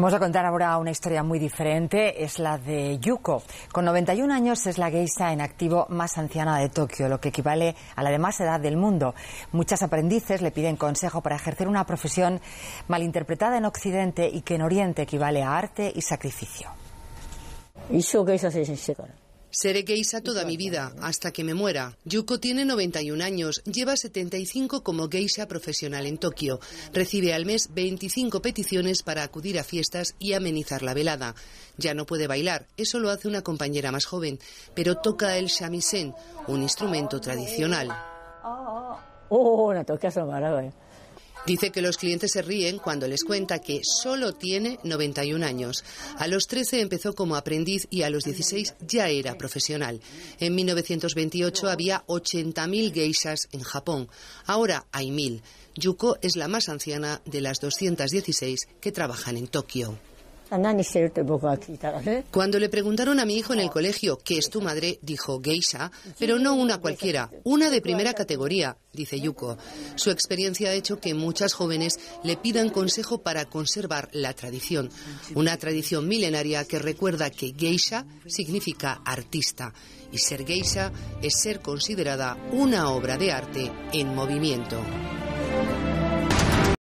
Vamos a contar ahora una historia muy diferente, es la de Yuko. Con 91 años es la geisha en activo más anciana de Tokio, lo que equivale a la de más edad del mundo. Muchas aprendices le piden consejo para ejercer una profesión malinterpretada en Occidente y que en Oriente equivale a arte y sacrificio. Seré geisha toda mi vida, hasta que me muera. Yuko tiene 91 años, lleva 75 como geisha profesional en Tokio. Recibe al mes 25 peticiones para acudir a fiestas y amenizar la velada. Ya no puede bailar, eso lo hace una compañera más joven, pero toca el shamisen, un instrumento tradicional. Oh, oh, oh, Dice que los clientes se ríen cuando les cuenta que solo tiene 91 años. A los 13 empezó como aprendiz y a los 16 ya era profesional. En 1928 había 80.000 geishas en Japón. Ahora hay mil. Yuko es la más anciana de las 216 que trabajan en Tokio. ¿Eh? Cuando le preguntaron a mi hijo en el colegio qué es tu madre, dijo geisha, pero no una cualquiera, una de primera categoría, dice Yuko. Su experiencia ha hecho que muchas jóvenes le pidan consejo para conservar la tradición, una tradición milenaria que recuerda que geisha significa artista y ser geisha es ser considerada una obra de arte en movimiento.